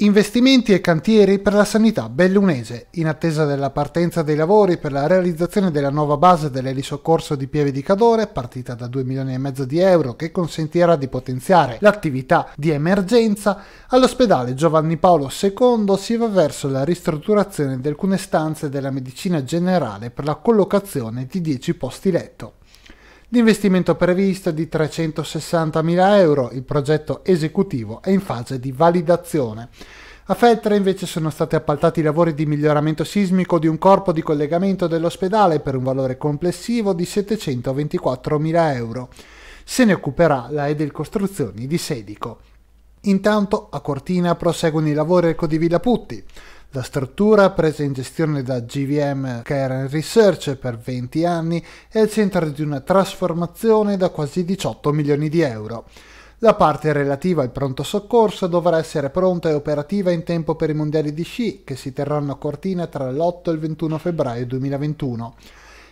Investimenti e cantieri per la sanità bellunese. In attesa della partenza dei lavori per la realizzazione della nuova base dell'elisoccorso di Pieve di Cadore, partita da 2 milioni e mezzo di euro, che consentirà di potenziare l'attività di emergenza, all'ospedale Giovanni Paolo II si va verso la ristrutturazione di alcune stanze della medicina generale per la collocazione di 10 posti letto. L'investimento previsto è di 360.000 euro, il progetto esecutivo è in fase di validazione. A Feltre invece sono stati appaltati i lavori di miglioramento sismico di un corpo di collegamento dell'ospedale per un valore complessivo di 724.000 euro. Se ne occuperà la Edel Costruzioni di Sedico. Intanto a Cortina proseguono i lavori al Codivilla Putti. La struttura, presa in gestione da GVM Care and Research per 20 anni, è al centro di una trasformazione da quasi 18 milioni di euro. La parte relativa al pronto soccorso dovrà essere pronta e operativa in tempo per i mondiali di sci che si terranno a Cortina tra l'8 e il 21 febbraio 2021.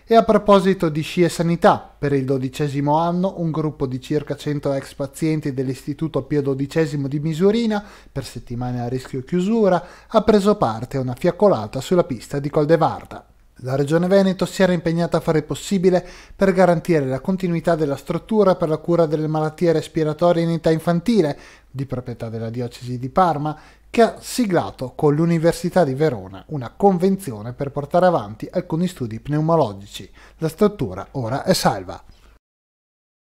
E a proposito di sci e sanità, per il dodicesimo anno un gruppo di circa 100 ex pazienti dell'Istituto Pio XII di Misurina, per settimane a rischio chiusura, ha preso parte a una fiaccolata sulla pista di Coldevarda. La Regione Veneto si era impegnata a fare il possibile per garantire la continuità della struttura per la cura delle malattie respiratorie in età infantile, di proprietà della Diocesi di Parma, che ha siglato con l'Università di Verona una convenzione per portare avanti alcuni studi pneumologici. La struttura ora è salva.